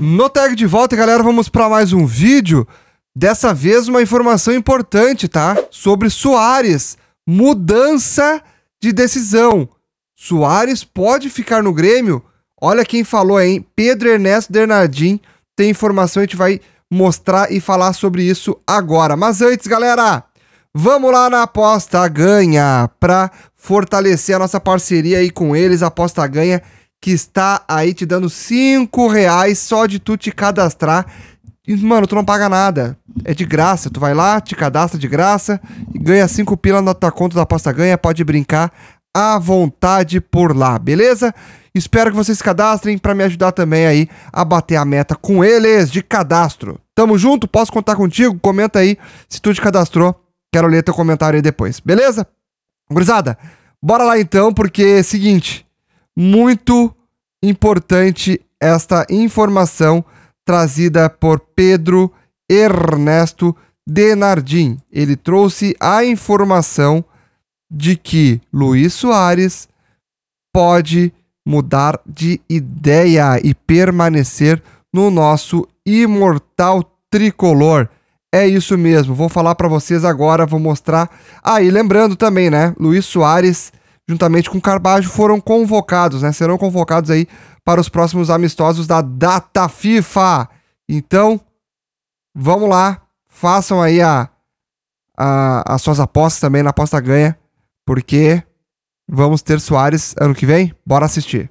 No tag de volta, galera, vamos para mais um vídeo. Dessa vez uma informação importante, tá? Sobre Soares. Mudança de decisão. Soares pode ficar no Grêmio? Olha quem falou, hein? Pedro Ernesto Bernardim tem informação, a gente vai mostrar e falar sobre isso agora. Mas antes, galera, vamos lá na aposta ganha para fortalecer a nossa parceria aí com eles. aposta ganha que está aí te dando 5 reais só de tu te cadastrar. E, mano, tu não paga nada. É de graça. Tu vai lá, te cadastra de graça e ganha 5 pila na tua conta da pasta ganha. Pode brincar à vontade por lá, beleza? Espero que vocês se cadastrem para me ajudar também aí a bater a meta com eles de cadastro. Tamo junto, posso contar contigo? Comenta aí se tu te cadastrou. Quero ler teu comentário aí depois, beleza? Gurizada, bora lá então, porque é seguinte, muito importante esta informação trazida por Pedro Ernesto Denardim. Ele trouxe a informação de que Luiz Soares pode mudar de ideia e permanecer no nosso imortal tricolor. É isso mesmo, vou falar para vocês agora, vou mostrar. Aí, ah, lembrando também, né? Luiz Soares juntamente com Carbajo, foram convocados, né? Serão convocados aí para os próximos amistosos da data FIFA. Então, vamos lá, façam aí a, a, as suas apostas também na aposta ganha, porque vamos ter Soares ano que vem. Bora assistir.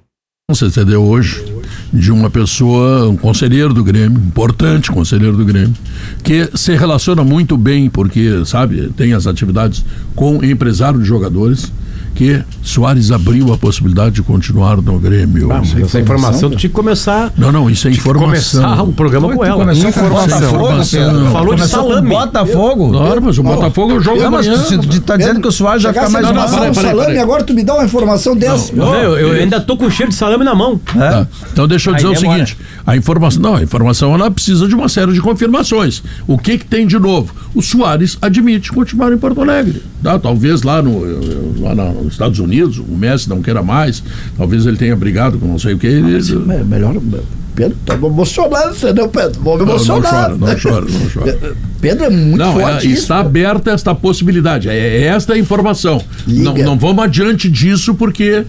Você entendeu hoje? de uma pessoa, um conselheiro do Grêmio, importante conselheiro do Grêmio, que se relaciona muito bem, porque, sabe, tem as atividades com empresário de jogadores, que Soares abriu a possibilidade de continuar no Grêmio. Ah, essa é informação tinha que começar. Não, não, isso é informação. Começar o programa com ela. Começou com Botafogo, Falou de salame. Botafogo? Claro, mas o Botafogo é o jogo não, ah, mas tu tá dizendo que o Soares já fica mais não, não, salame, agora tu me dá uma informação dessa. eu, ainda tô com cheiro de salame na mão. Tá. É? Então deixa eu dizer o é seguinte, a informação, não, a informação ela precisa de uma série de confirmações. O que que tem de novo? O Soares admite continuar em Porto Alegre, tá? Talvez lá no, lá no Estados Unidos, o Messi não queira mais, talvez ele tenha brigado com não sei o que. Ah, ele... É melhor. Pedro, estou emocionado, entendeu, Pedro? Vou me emocionar. Não, não chora, não chora, não chora. Pedro é muito não, forte. É, está aberta esta possibilidade, é, é esta a informação. Não, não vamos adiante disso porque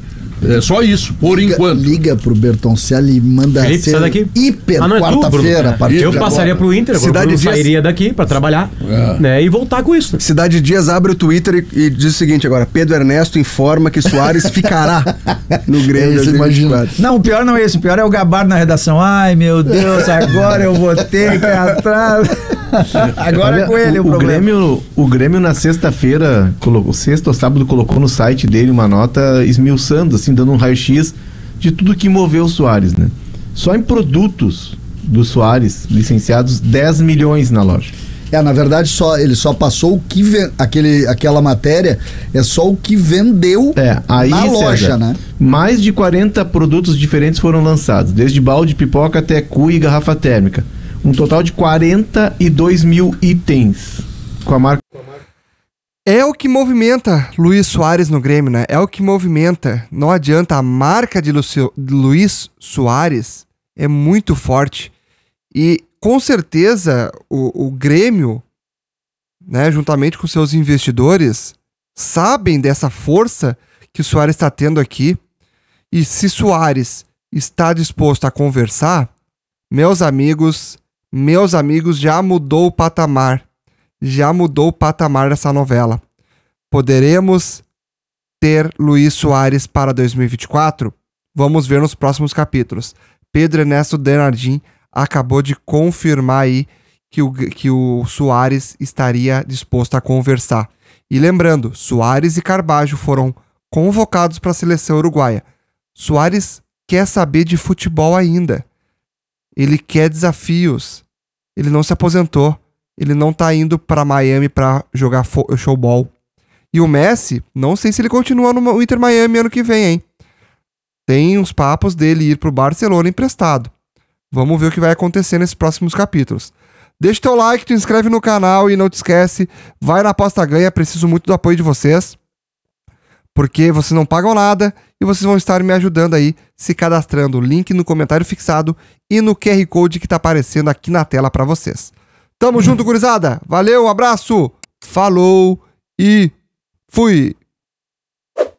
é só isso, por liga, enquanto. Liga pro Bertoncelli e manda Felipe, ser daqui. hiper ah, é quarta-feira. Eu passaria agora. pro Inter, Cidade Dias... sairia daqui para trabalhar é. né, e voltar com isso. Cidade Dias abre o Twitter e, e diz o seguinte agora, Pedro Ernesto informa que Soares ficará no Grêmio. É imagina. Não, o pior não é isso, o pior é o gabar na redação. Ai, meu Deus, agora eu vou ter que atrás... Agora Olha, é com ele é o, o problema. Grêmio, o Grêmio na sexta-feira, sexta ou sábado, colocou no site dele uma nota esmiuçando, assim, dando um raio-x de tudo que moveu o Soares, né? Só em produtos do Soares, licenciados, 10 milhões na loja. É, na verdade, só ele só passou o que aquele, aquela matéria é só o que vendeu é, aí, na loja, César, né? Mais de 40 produtos diferentes foram lançados, desde balde, pipoca até cu e garrafa térmica um total de 42 mil itens com a marca. É o que movimenta Luiz Soares no Grêmio, né? É o que movimenta. Não adianta, a marca de Lucio, Luiz Soares é muito forte. E com certeza o, o Grêmio, né, juntamente com seus investidores, sabem dessa força que o Soares está tendo aqui. E se Soares está disposto a conversar, meus amigos, meus amigos, já mudou o patamar. Já mudou o patamar dessa novela. Poderemos ter Luiz Soares para 2024? Vamos ver nos próximos capítulos. Pedro Ernesto Denardim acabou de confirmar aí que o, que o Soares estaria disposto a conversar. E lembrando, Soares e Carbajo foram convocados para a seleção uruguaia. Soares quer saber de futebol ainda. Ele quer desafios. Ele não se aposentou. Ele não tá indo para Miami para jogar showball. E o Messi, não sei se ele continua no Inter Miami ano que vem, hein? Tem uns papos dele ir pro Barcelona emprestado. Vamos ver o que vai acontecer nesses próximos capítulos. Deixa teu like, te inscreve no canal e não te esquece, vai na aposta ganha, preciso muito do apoio de vocês porque vocês não pagam nada e vocês vão estar me ajudando aí se cadastrando. o Link no comentário fixado e no QR Code que está aparecendo aqui na tela para vocês. Tamo junto, gurizada. Valeu, um abraço, falou e fui!